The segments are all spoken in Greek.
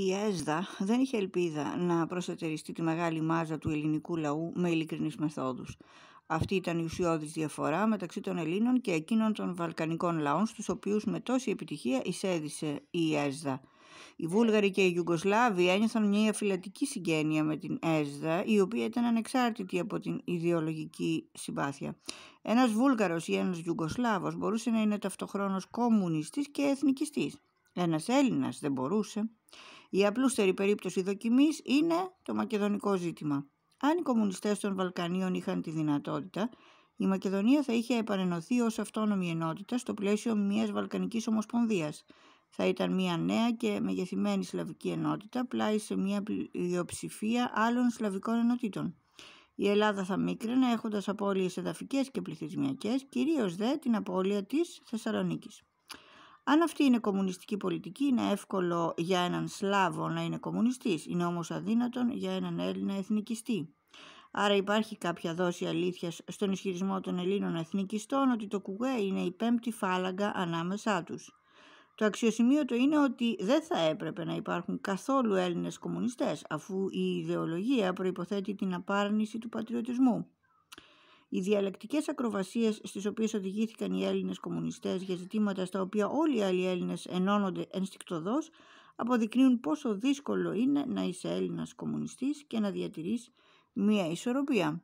Η ΕΣΔΑ δεν είχε ελπίδα να προσετεριστεί τη μεγάλη μάζα του ελληνικού λαού με ειλικρινείς μεθόδους. Αυτή ήταν η ουσιώδης διαφορά μεταξύ των Ελλήνων και εκείνων των Βαλκανικών λαών, στους οποίους με τόση επιτυχία εισέδισε η ΕΣΔΑ. Οι Βούλγαροι και οι Ιουγκοσλάβοι ένιωθαν μια φυλατική συγγένεια με την ΕΣΔΑ, η οποία ήταν ανεξάρτητη από την ιδεολογική συμπάθεια. Ένας Βούλγαρος ή ένας Ιουγκοσλάβος μπορούσε να είναι ταυτοχρόνως κομμουνιστής και εθνικιστής. Ένας Έλληνας δεν μπορούσε. Η απλούστερη περίπτωση δοκιμής είναι το μακεδονικό ζήτημα. Αν οι κομμουνιστές των Βαλκανίων είχαν τη δυνατότητα, η Μακεδονία θα είχε επανενωθεί ως αυτόνομη ενότητα στο πλαίσιο μιας Βαλκανικής Ομοσπονδίας. Θα ήταν μια νέα και μεγεθυμένη σλαβική ενότητα πλάι σε μια πλειοψηφία άλλων σλαβικών ενότητων. Η Ελλάδα θα μίκρινε έχοντας απώλειες εδαφικές και πληθυσμιακές, κυρίως δε την απώλεια της Θεσσαλονίκης. Αν αυτή είναι κομμουνιστική πολιτική, είναι εύκολο για έναν Σλάβο να είναι κομμουνιστής, είναι όμως αδύνατον για έναν Έλληνα εθνικιστή. Άρα υπάρχει κάποια δόση αλήθειας στον ισχυρισμό των Ελλήνων εθνικιστών ότι το κουγέ είναι η πέμπτη φάλαγγα ανάμεσά τους. Το αξιοσημείωτο είναι ότι δεν θα έπρεπε να υπάρχουν καθόλου Έλληνες κομμουνιστές, αφού η ιδεολογία προϋποθέτει την απάρνηση του πατριωτισμού. Οι διαλεκτικές ακροβασίες στις οποίες οδηγήθηκαν οι Έλληνες κομμουνιστές για ζητήματα στα οποία όλοι οι άλλοι Έλληνες ενώνονται ενστικτοδός, αποδεικνύουν πόσο δύσκολο είναι να είσαι Έλληνας κομμουνιστής και να διατηρείς μία ισορροπία.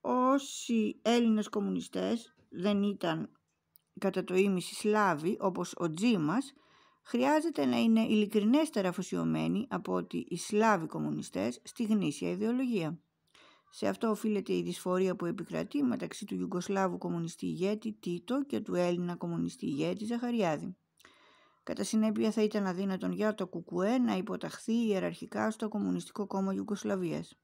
Όσοι Έλληνες κομμουνιστές δεν ήταν κατά το ίμιση Σλάβοι όπως ο Τζίμας, χρειάζεται να είναι ειλικρινέστερα αφοσιωμένοι από ότι οι Σλάβοι κομμουνιστές στη γνήσια ιδεολογία. Σε αυτό οφείλεται η δυσφορία που επικρατεί μεταξύ του Ιουγκοσλάβου κομμουνιστή ηγέτη Τίτο και του Έλληνα κομμουνιστή ηγέτη Ζαχαριάδη. Κατά συνέπεια θα ήταν αδύνατον για το Κουκουέ να υποταχθεί ιεραρχικά στο Κομμουνιστικό Κόμμα Ιουγκοσλαβίας.